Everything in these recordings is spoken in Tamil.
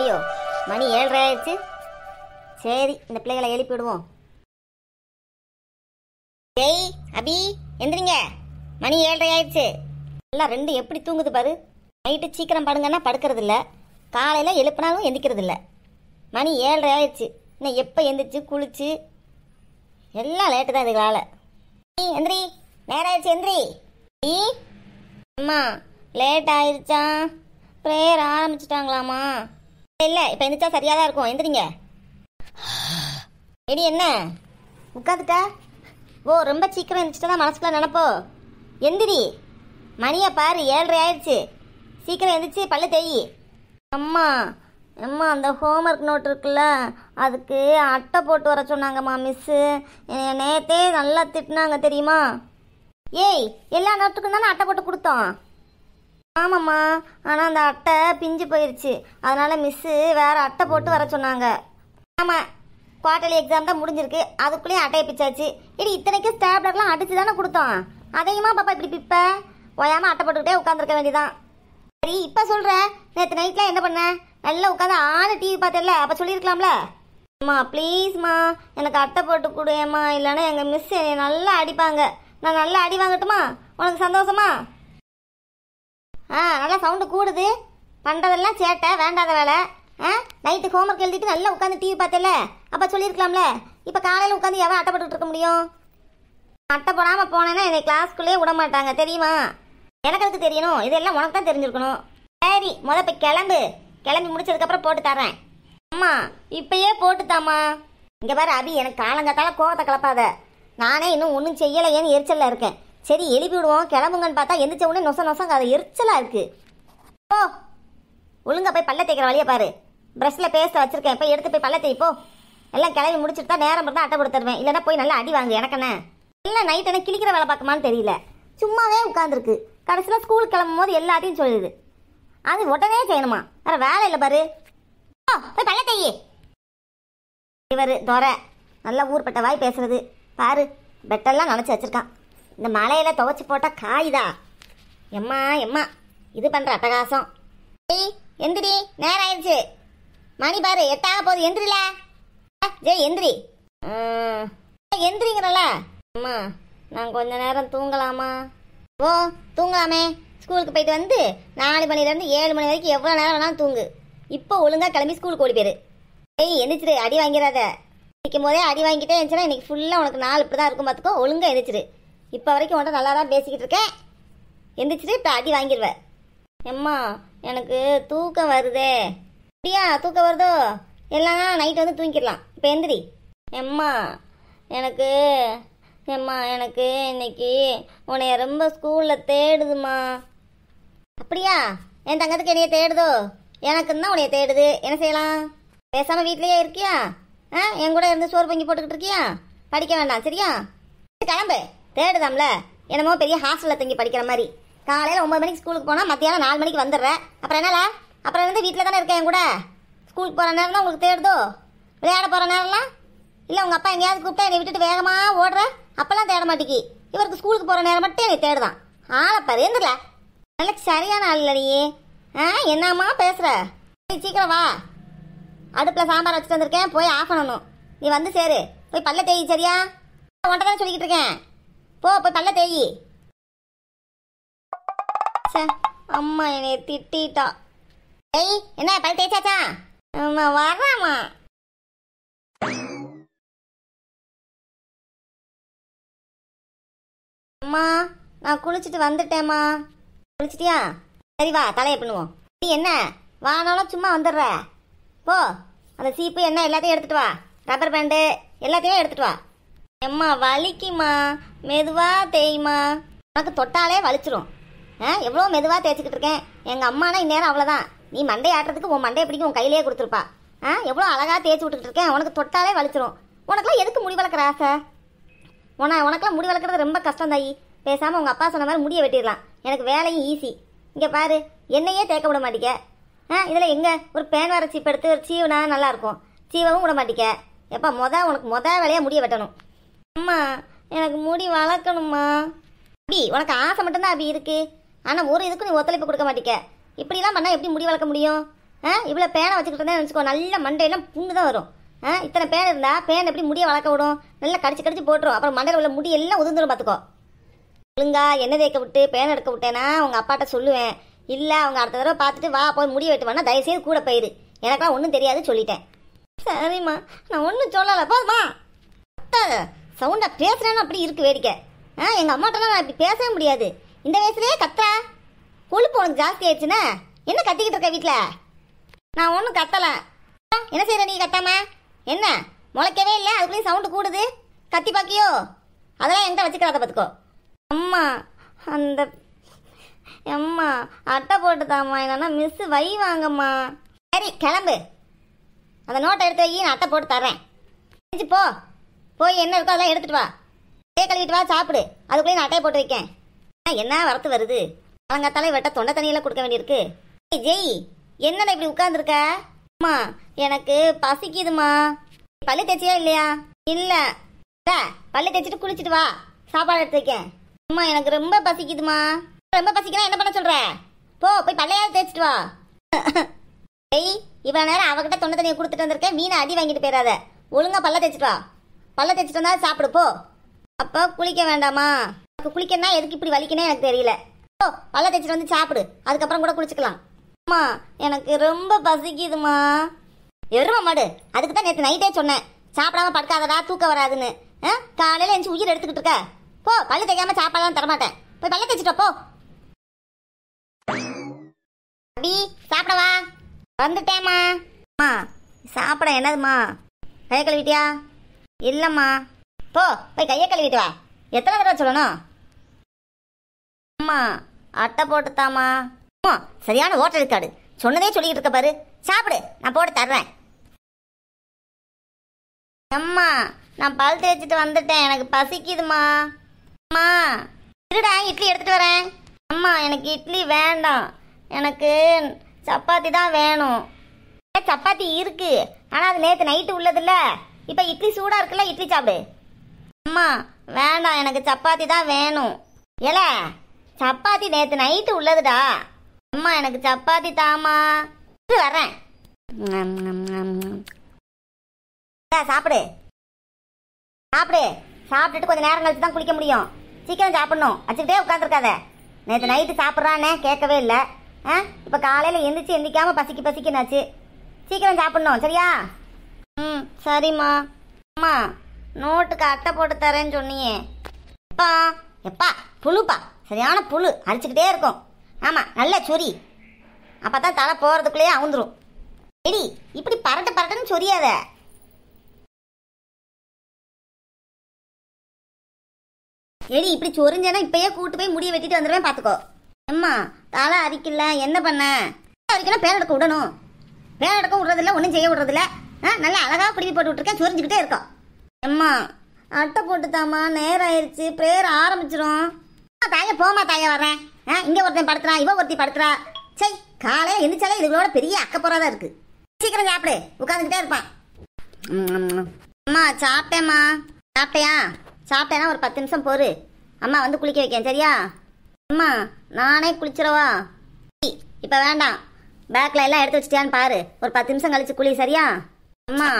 ஐயோ மணி ஏழரை ஆயிடுச்சு சரி இந்த பிள்ளைகளை எழுப்பி விடுவோம் ஜெய் அபி எந்திரிங்க மணி ஏழரை ஆயிடுச்சு எல்லாம் ரெண்டு எப்படி தூங்குது பாரு நைட்டு சீக்கிரம் படுங்கன்னா படுக்கிறது இல்லை காலையில் எழுப்பினாலும் எந்திக்கிறது இல்லை மணி ஏழரை ஆயிடுச்சு இன்னும் எப்போ எந்திரிச்சு குளிச்சு எல்லாம் லேட்டு தான் இதுகளால் எந்திரி நேரம் ஆயிடுச்சு எந்திரி நீ அம்மா லேட் ஆயிடுச்சா ப்ரேயர் ஆரம்பிச்சிட்டாங்களாமா இல்லை இப்போ எந்திரிச்சா சரியாக தான் இருக்கும் எந்திரிங்க எடி என்ன உட்காந்துட்டா ஓ ரொம்ப சீக்கிரம் எந்திரிச்சிட்டா தான் மனசுக்குள்ள நினப்போ எந்திரி மணியை பாரு ஏழரை ஆயிடுச்சு சீக்கிரம் எந்திரிச்சு பல்லு தேயி அம்மா அம்மா அந்த ஹோம்ஒர்க் நோட் இருக்குல்ல அதுக்கு அட்டை போட்டு வர சொன்னாங்கம்மா மிஸ்ஸு நேற்றே நல்லா திட்டினாங்க தெரியுமா ஏய் எல்லா நோட்டுக்கும் தானே அட்டை போட்டு கொடுத்தோம் ஆமாம்மா ஆனால் அந்த அட்டை பிஞ்சு போயிருச்சு அதனால் மிஸ்ஸு வேறு அட்டை போட்டு வர சொன்னாங்க ஆமாம் குவார்டர்லி எக்ஸாம் தான் முடிஞ்சிருக்கு அதுக்குள்ளேயும் அட்டையை பிச்சாச்சு இடி இத்தனைக்கும் ஸ்டாப்லர்லாம் அடித்து தானே கொடுத்தோம் அதையுமா பாப்பா இப்படி பிப்ப ஓயாமல் அட்டை போட்டுக்கிட்டே உட்காந்துருக்க வேண்டியதான் சரி இப்போ சொல்கிறேன் நேற்று நைட்லாம் என்ன பண்ண நல்லா உட்காந்து ஆளு டிவி பார்த்தல அப்போ சொல்லியிருக்கலாம்ல அம்மா ப்ளீஸ்மா எனக்கு அட்டை போட்டு கொடுமா இல்லைன்னா எங்கள் மிஸ் என்னை நல்லா அடிப்பாங்க நான் நல்லா அடி வாங்கட்டுமா உனக்கு சந்தோஷமா ஆ நல்லா சவுண்டு கூடுது பண்ணுறதெல்லாம் சேட்டை வேண்டாத வேலை ஆ நைட்டு ஹோம்ஒர்க் எழுதிட்டு நல்லா உட்காந்து டிவி பார்த்தல அப்போ சொல்லியிருக்கலாம்ல இப்போ காலையில் உட்காந்து எவன் அட்டைப்பட்டு இருக்க முடியும் அட்டை போடாமல் போனேன்னா என்னை கிளாஸ்க்குள்ளேயே விட மாட்டாங்க தெரியுமா எனக்கு அதுக்கு தெரியணும் இதெல்லாம் உனக்கு தான் தெரிஞ்சிருக்கணும் சரி முத இப்போ கிளம்பு கிளம்பி முடிச்சதுக்கப்புறம் போட்டு தரேன் அம்மா இப்பயே போட்டு இங்கே பாரு அபி எனக்கு காலங்காத்தால கோவத்தை கலப்பாத நானே இன்னும் ஒன்றும் செய்யலையேன்னு எரிச்சலில் இருக்கேன் சரி எழுப்பி விடுவோம் கிளம்புங்கன்னு பார்த்தா எந்திரிச்ச உடனே நொசம் நொசம் அது எரிச்சலாக இருக்குது போ ஒழுங்காக போய் பள்ள தேய்க்கிற வழியை பாரு ப்ரஷில் பேஸ்ட் வச்சுருக்கேன் போய் எடுத்து போய் பள்ள தேய்ப்போ எல்லாம் கிளம்பி முடிச்சுட்டு தான் நேரம் பார்த்தா அட்டை கொடுத்துருவேன் இல்லைனா போய் நல்லா அடி வாங்க எனக்கண்ணே எல்லாம் நைட் என்ன கிளிக்கிற வேலை பார்க்கமான்னு தெரியல சும்மாவே உட்காந்துருக்கு கடைசியில் ஸ்கூல் கிளம்பும் போது எல்லாத்தையும் சொல்லுது அது உடனே செய்யணுமா வேற வேலை இல்லை பாரு ஓ போய் பல்ல தேய் இவர் துறை நல்லா ஊர்பட்டவாய் பேசுறது பாரு பெட்டெல்லாம் நினச்சி வச்சிருக்கான் இந்த மலையில் துவைச்சி போட்டால் காயுதா எம்மா எம்மா இது பண்ணுற அட்டகாசம் எந்திரி நேரம் ஆயிடுச்சு மணி பாரு எட்டாக போகுது எந்திரில ஜெய் எந்திரி எந்திரிங்கிறல அம்மா நான் கொஞ்ச நேரம் தூங்கலாமா ஓ தூங்கலாமே ஸ்கூலுக்கு போயிட்டு வந்து நாலு மணிலேருந்து ஏழு மணி வரைக்கும் எவ்வளோ நேரம் வேணாலும் தூங்கு இப்போ ஒழுங்காக கிளம்பி ஸ்கூலுக்கு ஓடி போயிரு ஏய் எந்திரிச்சிரு அடி வாங்கிடாத நிற்கும் போதே அடி வாங்கிட்டே இருந்துச்சுன்னா இன்னைக்கு ஃபுல்லாக உனக்கு நாலு இப்படி தான் இருக்கும் பார்த்துக்கோ ஒழுங்காக எந்திரிச்சிரு இப்போ வரைக்கும் உன்ட்ட நல்லா தான் பேசிக்கிட்டு இருக்கேன் எந்திரிச்சிட்டு இப்போ அடி வாங்கிடுவேன் எம்மா எனக்கு தூக்கம் வருதே அப்படியா தூக்கம் வருதோ எல்லாம் நைட் வந்து தூங்கிடலாம் இப்போ எந்திரி எம்மா எனக்கு எம்மா எனக்கு இன்னைக்கு உன்னைய ரொம்ப ஸ்கூலில் தேடுதுமா அப்படியா என் தங்கத்துக்கு என்னைய தேடுதோ எனக்கு தான் உன்னைய தேடுது என்ன செய்யலாம் பேசாமல் வீட்லேயே இருக்கியா ஆ என் கூட இருந்து சோறு பங்கி போட்டுக்கிட்டு இருக்கியா படிக்க வேண்டாம் சரியா கிளம்பு தேடுதாம்ல என்னமோ பெரிய ஹாஸ்டலில் தங்கி படிக்கிற மாதிரி காலையில் ஒம்பது மணிக்கு ஸ்கூலுக்கு போனால் மத்தியானம் நாலு மணிக்கு வந்துடுற அப்புறம் என்னல அப்புறம் இருந்து வீட்டில் தானே இருக்கேன் என் கூட ஸ்கூலுக்கு போகிற நேரம் தான் உங்களுக்கு தேடுதோ விளையாட போகிற நேரம்லாம் இல்லை உங்கள் அப்பா எங்கேயாவது கூப்பிட்டா என்னை விட்டுட்டு வேகமாக ஓடுற அப்போல்லாம் தேட மாட்டேங்கி இவருக்கு ஸ்கூலுக்கு போகிற நேரம் மட்டும் என்னை தேடுதான் ஆளப்பாரு எந்திரல நல்ல சரியான ஆள் இல்லை நீ ஆ என்னம்மா பேசுகிற நீ சீக்கிரம் வா அடுப்பில் சாம்பார் வச்சுட்டு வந்திருக்கேன் போய் ஆஃப் பண்ணணும் நீ வந்து சேரு போய் பல்ல தேய் சரியா ஒன்றை தானே சொல்லிக்கிட்டு இருக்கேன் போ அப்போ தள்ள தேயி அம்மா என்னை திட்டா ஏய் என்ன பல் தேய்ச்சாச்சா அம்மா வர்றாமா அம்மா நான் குளிச்சுட்டு வந்துட்டேம்மா குளிச்சிட்டியா சரி வா தலையை பண்ணுவோம் நீ என்ன வானாலும் சும்மா வந்துடுற போ அந்த சீப்பு என்ன எல்லாத்தையும் எடுத்துட்டு வா ரப்பர் பேண்டு எல்லாத்தையும் எடுத்துட்டு வா எம்மா வலிக்குமா மெதுவாக தேய்மா உனக்கு தொட்டாலே வலிச்சிரும் ஆ எவ்வளோ மெதுவாக தேய்ச்சிக்கிட்டு இருக்கேன் எங்கள் அம்மானா இந்நேரம் அவ்வளோதான் நீ மண்டை ஆட்டுறதுக்கு உன் மண்டையை பிடிக்கும் உன் கையிலேயே கொடுத்துருப்பா ஆ எவ்வளோ அழகாக தேய்ச்சி விட்டுக்கிட்டு இருக்கேன் உனக்கு தொட்டாலே வலிச்சிரும் உனக்குலாம் எதுக்கு முடி வளர்க்குற ஆசை உன உனக்குலாம் முடி வளர்க்குறது ரொம்ப கஷ்டம் தாயி பேசாமல் உங்கள் அப்பா சொன்ன மாதிரி முடியை வெட்டிடலாம் எனக்கு வேலையும் ஈஸி இங்கே பாரு என்னையே தேய்க்க விட மாட்டேங்க ஆ இதில் எங்கே ஒரு பேன் வர சீப் எடுத்து ஒரு சீவனா நல்லாயிருக்கும் சீவவும் விட மாட்டேங்க எப்போ மொதல் உனக்கு மொதல் வேலையாக முடிய வெட்டணும் அம்மா எனக்கு முடி வளர்க்கணுமா அபி உனக்கு ஆசை மட்டும்தான் அபி இருக்கு ஆனால் ஒரு இதுக்கு நீ ஒத்துழைப்பு கொடுக்க மாட்டேங்க இப்படிலாம் பண்ணால் எப்படி முடி வளர்க்க முடியும் ஆ இவ்வளோ பேனை வச்சுக்கிட்டு தான் நினச்சிக்கோ நல்ல மண்டையெல்லாம் புண்ணு தான் வரும் ஆ இத்தனை பேன் இருந்தால் பேன் எப்படி முடியை வளர்க்க விடும் நல்லா கடிச்சு கடிச்சு போட்டுரும் அப்புறம் மண்டையில் உள்ள முடி எல்லாம் உதிர்ந்துடும் பார்த்துக்கோ ஒழுங்கா என்ன தேய்க்க விட்டு பேன் எடுக்க விட்டேன்னா உங்கள் அப்பாட்ட சொல்லுவேன் இல்லை அவங்க அடுத்த தடவை பார்த்துட்டு வா போய் முடிய வெட்டுவானா தயவுசெய்து கூட போயிரு எனக்கெல்லாம் ஒன்றும் தெரியாது சொல்லிட்டேன் சரிம்மா நான் ஒன்றும் சொல்லலை போதுமா சவுண்டாக பேசுகிறேன்னு அப்படி இருக்கு வேடிக்கை ஆ எங்கள் அம்மாட்டெல்லாம் நான் இப்படி பேசவே முடியாது இந்த வயசுலேயே கத்த கொழுப்பு உனக்கு ஜாஸ்தி ஆயிடுச்சுன்னா என்ன கத்திக்கிட்டு இருக்க வீட்டில் நான் ஒன்றும் கத்தலை என்ன செய்கிற நீ கத்தாம என்ன முளைக்கவே இல்லை அதுக்குள்ளேயும் சவுண்டு கூடுது கத்தி பாக்கியோ அதெல்லாம் எங்கே வச்சுக்கிறத பார்த்துக்கோ அம்மா அந்த அம்மா அட்டை போட்டுதாம்மா என்னன்னா மிஸ் வை வாங்கம்மா சரி கிளம்பு அந்த நோட்டை எடுத்து வை நான் அட்டை போட்டு தரேன் போ போய் என்ன இருக்கோ அதெல்லாம் எடுத்துட்டு வா கை கழுவிட்டு வா சாப்பிடு அதுக்குள்ளேயே நான் அட்டையை போட்டு வைக்கேன் என்ன வரத்து வருது அலங்காத்தாலே வெட்ட தொண்டை தண்ணியெல்லாம் கொடுக்க வேண்டியிருக்கு ஜெய் என்னடா இப்படி உட்காந்துருக்க அம்மா எனக்கு பசிக்குதுமா பள்ளி தேய்ச்சியா இல்லையா இல்லை பல்லு தேய்ச்சிட்டு குளிச்சுட்டு வா சாப்பாடு எடுத்து வைக்கேன் அம்மா எனக்கு ரொம்ப பசிக்குதுமா ரொம்ப பசிக்கலாம் என்ன பண்ண சொல்ற போ போய் பல்லையாவது தேய்ச்சிட்டு வா ஏய் இவ்வளோ நேரம் அவகிட்ட தொண்டை தண்ணியை கொடுத்துட்டு வந்திருக்கேன் மீனை அடி வாங்கிட்டு போயிடாத ஒழுங்கா பல்ல தேய்ச்சிட்டு வா பல்ல தைச்சிட்டு வந்தா சாப்பிடு போ அப்போ குளிக்க வேண்டாமா உனக்கு குளிக்கனா எதுக்கு இப்படி வலிக்கனே எனக்கு தெரியல ஓ பல்ல தைச்சிட்டு வந்து சாப்பிடு அதுக்கப்புறம் கூட குளிச்சுக்கலாம் அம்மா எனக்கு ரொம்ப பசிக்குதுமா எரும மாடு அதுக்கு தான் நேற்று நைட்டே சொன்னேன் சாப்பிடாம படுக்காதடா தூக்கம் வராதுன்னு ஆ காலையில் எந்த உயிர் எடுத்துக்கிட்டு இருக்க போ பல்லு தைக்காம சாப்பாடெல்லாம் தரமாட்டேன் போய் பல்ல தைச்சிட்டோ போ அபி சாப்பிடவா வந்துட்டேம்மா அம்மா சாப்பிட என்னதுமா கை கழுவிட்டியா இல்லைம்மா போ போய் கையை கழுவிட்டு வா எத்தனை தடவை சொல்லணும் அம்மா அட்டை போட்டுத்தாம்மா அம்மா சரியான ஓட்டல் இருக்காடு சொன்னதே சொல்லிக்கிட்டு இருக்க பாரு சாப்பிடு நான் போட்டு தர்றேன் அம்மா நான் பல் தேய்ச்சிட்டு வந்துட்டேன் எனக்கு பசிக்குதுமா அம்மா இருடா இட்லி எடுத்துட்டு வரேன் அம்மா எனக்கு இட்லி வேண்டாம் எனக்கு சப்பாத்தி தான் வேணும் சப்பாத்தி இருக்கு ஆனால் அது நேற்று நைட்டு உள்ளதில்ல இப்போ இட்லி சூடாக இருக்குல்ல இட்லி சாப்பிடு அம்மா வேண்டாம் எனக்கு சப்பாத்தி தான் வேணும் ஏல சப்பாத்தி நேற்று நைட்டு உள்ளதுடா அம்மா எனக்கு சப்பாத்தி தாமா வரேன் சாப்பிடு சாப்பிடு சாப்பிட்டுட்டு கொஞ்சம் நேரம் கழிச்சு தான் குளிக்க முடியும் சீக்கிரம் சாப்பிடணும் வச்சுக்கிட்டே உட்காந்துருக்காத நேற்று நைட்டு சாப்பிட்றானே கேட்கவே இல்லை ஆ இப்போ காலையில் எந்திரிச்சு எந்திக்காமல் பசிக்கு பசிக்குனாச்சு சீக்கிரம் சாப்பிடணும் சரியா ம் சரிம்மா அம்மா நோட்டுக்கு அட்டை போட்டு தரேன்னு சொன்னியே எப்பா எப்பா புழுப்பா சரியான புழு அரிச்சுக்கிட்டே இருக்கும் ஆமாம் நல்ல சொரி அப்போ தான் தலை போகிறதுக்குள்ளேயே அவுந்துரும் எடி இப்படி பரட்ட பரட்டன்னு சொரியாத எடி இப்படி சொரிஞ்சேன்னா இப்பயே கூட்டு போய் முடிய வெட்டிட்டு வந்துடுவேன் பார்த்துக்கோ அம்மா தலை அரிக்கல என்ன பண்ண அரிக்கணும் பேரடுக்க விடணும் பேரடுக்க விடுறதில்ல ஒன்றும் செய்ய விடுறதில்ல ஆ நல்லா அழகாக பிடிக்கி போட்டு விட்ருக்கேன் சுரிஞ்சுக்கிட்டே இருக்கோம் அம்மா அட்டை போட்டுதாம்மா நேரம் ஆயிடுச்சு ப்ரேயர் ஆரம்பிச்சிடும் தாய போமா தாய வரேன் ஆ இங்கே ஒருத்தன் படுத்துறான் இவ ஒருத்தி படுத்துறா சரி காலையில் எந்திரிச்சாலே இதுகளோட பெரிய தான் இருக்கு சீக்கிரம் சாப்பிடு உட்காந்துக்கிட்டே இருப்பான் அம்மா சாப்பிட்டேம்மா சாப்பிட்டேயா சாப்பிட்டேன்னா ஒரு பத்து நிமிஷம் போரு அம்மா வந்து குளிக்க வைக்கேன் சரியா அம்மா நானே குளிச்சிடவா இப்போ வேண்டாம் பேக்கில் எல்லாம் எடுத்து வச்சிட்டியான்னு பாரு ஒரு பத்து நிமிஷம் கழிச்சு குளி சரியா அம்மா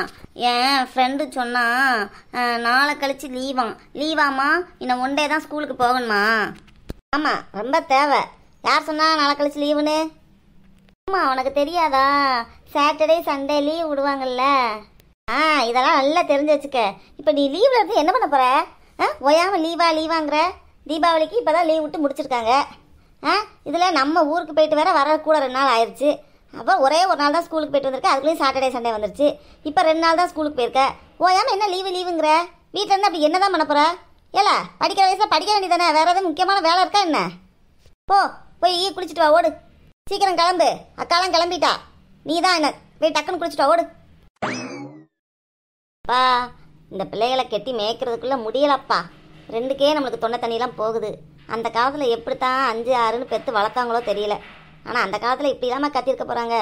என் ஃப்ரெண்டு சொன்னா நாளை கழிச்சு லீவாம் லீவாம்மா இன்னும் ஒன் டே தான் ஸ்கூலுக்கு போகணுமா ஆமாம் ரொம்ப தேவை யார் சொன்னா நாளை கழிச்சு லீவுன்னு ஆமாம் உனக்கு தெரியாதா சாட்டர்டே சண்டே லீவ் விடுவாங்கல்ல ஆ இதெல்லாம் நல்லா தெரிஞ்சு வச்சுக்க இப்போ நீ லீவில் இருந்து என்ன பண்ண போகிற ஆ ஓயாமல் லீவா லீவாங்கிற தீபாவளிக்கு இப்போ தான் லீவ் விட்டு முடிச்சிருக்காங்க ஆ இதில் நம்ம ஊருக்கு போயிட்டு வேற வர கூட ரெண்டு நாள் ஆயிடுச்சு அப்போ ஒரே ஒரு நாள் தான் ஸ்கூலுக்கு போயிட்டு வந்திருக்கேன் அதுலேயும் சாட்டர்டே சண்டே வந்துருச்சு இப்போ ரெண்டு நாள் தான் ஸ்கூலுக்கு போயிருக்க ஓயாமல் என்ன லீவு லீவுங்கிற வீட்டில் இருந்து அப்படி என்ன தான் பண்ண ஏல படிக்கிற வயசில் படிக்க வேண்டியதானே வேறு எதுவும் முக்கியமான வேலை இருக்கா என்ன போ போய் ஈ குளிச்சுட்டு வா ஓடு சீக்கிரம் கிளம்பு அக்காலாம் கிளம்பிட்டா நீ தான் என்ன போய் டக்குன்னு குளிச்சுட்டு ஓடு அப்பா இந்த பிள்ளைகளை கெட்டி மேய்க்கிறதுக்குள்ளே முடியலப்பா ரெண்டுக்கே நம்மளுக்கு தொண்டை தண்ணியெலாம் போகுது அந்த காலத்தில் எப்படித்தான் அஞ்சு ஆறுன்னு பெற்று வளர்த்தாங்களோ தெரியல ஆனால் அந்த காலத்தில் இப்படி இல்லாமல் கத்திருக்க போகிறாங்க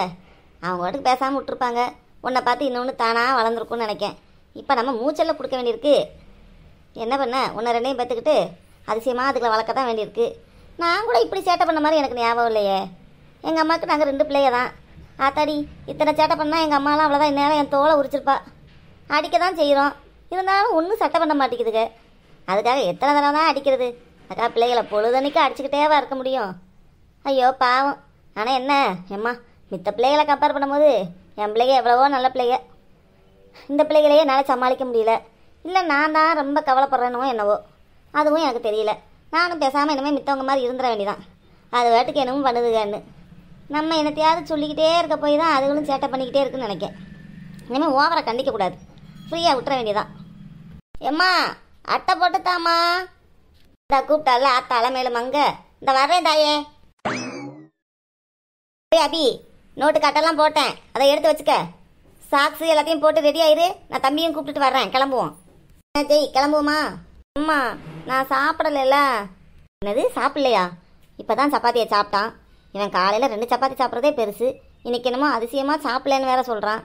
அவங்க வாட்டுக்கு பேசாமல் விட்டுருப்பாங்க உன்னை பார்த்து இன்னொன்று தானாக வளர்ந்துருக்குன்னு நினைக்கேன் இப்போ நம்ம மூச்சலில் கொடுக்க வேண்டியிருக்கு என்ன பண்ண உன்னை ரெண்டையும் பார்த்துக்கிட்டு அதிசயமாக அதுக்கு வளர்க்க தான் வேண்டியிருக்கு நான் கூட இப்படி சேட்டை பண்ண மாதிரி எனக்கு ஞாபகம் இல்லையே எங்கள் அம்மாவுக்கு நாங்கள் ரெண்டு பிள்ளைய தான் ஆத்தாடி இத்தனை சேட்டை பண்ணால் எங்கள் அம்மாலாம் அவ்வளோதான் நேரம் என் தோலை உரிச்சிருப்பா அடிக்க தான் செய்கிறோம் இருந்தாலும் ஒன்றும் சட்டை பண்ண மாட்டேங்குதுங்க அதுக்காக எத்தனை தடவை தான் அடிக்கிறது அதுக்காக பிள்ளைகளை பொழுதன்னைக்கு அடிச்சுக்கிட்டேவா இருக்க முடியும் ஐயோ பாவம் ஆனால் என்ன எம்மா மித்த பிள்ளைகளை கம்பேர் பண்ணும்போது என் பிள்ளைங்க எவ்வளவோ நல்ல பிள்ளைக இந்த பிள்ளைகளையே என்னால் சமாளிக்க முடியல இல்லை நான் தான் ரொம்ப கவலைப்படுறேனோ என்னவோ அதுவும் எனக்கு தெரியல நானும் பேசாமல் இனிமேல் மித்தவங்க மாதிரி இருந்துட வேண்டிதான் அது வாட்டுக்கு என்னவும் பண்ணுதுகான்னு நம்ம என்னத்தையாவது சொல்லிக்கிட்டே இருக்க போய் தான் அதுகளும் சேட்டை பண்ணிக்கிட்டே இருக்குன்னு நினைக்கேன் இனிமேல் ஓவரை கண்டிக்கக்கூடாது ஃப்ரீயாக விட்டுற வேண்டியதான் எம்மா அட்டை போட்டுத்தாம்மா இந்த கூப்பிட்டால அத்தால மேலும் அங்கே இந்த வரேன் தாயே அபி நோட்டு கட்டெல்லாம் போட்டேன் அதை எடுத்து வச்சுக்க சாக்ஸ் எல்லாத்தையும் போட்டு ரெடி ஆயிரு நான் தம்பியும் கூப்பிட்டுட்டு வர்றேன் கிளம்புவோம் ஜெய் கிளம்புவோமா அம்மா நான் சாப்பிடலைல என்னது சாப்பிடலையா இப்போ தான் சப்பாத்தியை சாப்பிட்டான் இவன் காலையில் ரெண்டு சப்பாத்தி சாப்பிட்றதே பெருசு இன்றைக்கி என்னமோ அதிசயமாக சாப்பிடலன்னு வேற சொல்கிறான்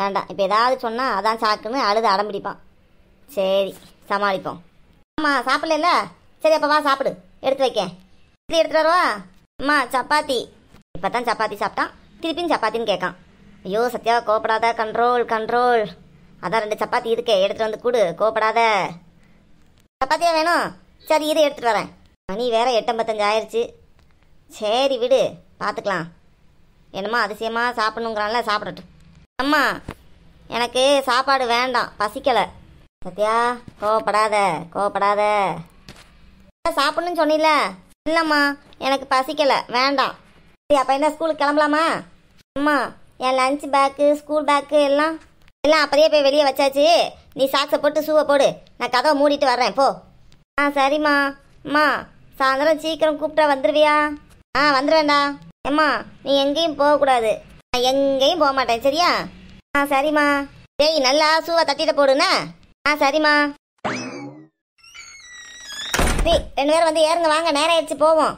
வேண்டாம் இப்போ ஏதாவது சொன்னால் அதான் சாக்குன்னு அழுது அடம்பிடிப்பான் சரி சமாளிப்போம் ஆமாம் சாப்பிடல சரி அப்போ வா சாப்பிடு எடுத்து வைக்கேன் எடுத்துகிட்டு வரவா அம்மா சப்பாத்தி இப்போ தான் சப்பாத்தி சாப்பிட்டான் திருப்பியும் சப்பாத்தின்னு கேட்கான் ஐயோ சத்யாவை கோப்படாத கண்ட்ரோல் கண்ட்ரோல் அதான் ரெண்டு சப்பாத்தி இருக்கே எடுத்துகிட்டு வந்து கூடு கோப்படாத சப்பாத்தியா வேணும் சரி இதை எடுத்துகிட்டு வரேன் மணி வேற எட்டம்பத்தஞ்சு ஆயிடுச்சு சரி விடு பார்த்துக்கலாம் என்னம்மா அதிசயமாக சாப்பிட்ணுங்கிறான்ல சாப்பிடட்டும் அம்மா எனக்கு சாப்பாடு வேண்டாம் பசிக்கலை சத்யா கோவப்படாத கோவப்படாத சாப்பிட்ணுன்னு சொன்னில இல்லைம்மா எனக்கு பசிக்கலை வேண்டாம் அப்போ என்ன ஸ்கூலுக்கு கிளம்பலாமா அம்மா என் லஞ்ச் பேக்கு ஸ்கூல் பேக்கு எல்லாம் எல்லாம் அப்படியே போய் வெளியே வச்சாச்சு நீ சாக்ஸை போட்டு ஷூவை போடு நான் கதவை மூடிட்டு வர்றேன் போ ஆ சரிம்மா அம்மா சாயந்தரம் சீக்கிரம் கூப்பிட்டா வந்துடுவியா ஆ வந்துடுவேண்டா அம்மா நீ எங்கேயும் போகக்கூடாது நான் எங்கேயும் போக மாட்டேன் சரியா ஆ சரிம்மா டேய் நல்லா ஷூவை தட்டிட்டு போடுண்ணே ஆ சரிம்மா டேய் ரெண்டு பேரும் வந்து ஏறுங்க வாங்க நேரம் ஆயிடுச்சு போவோம்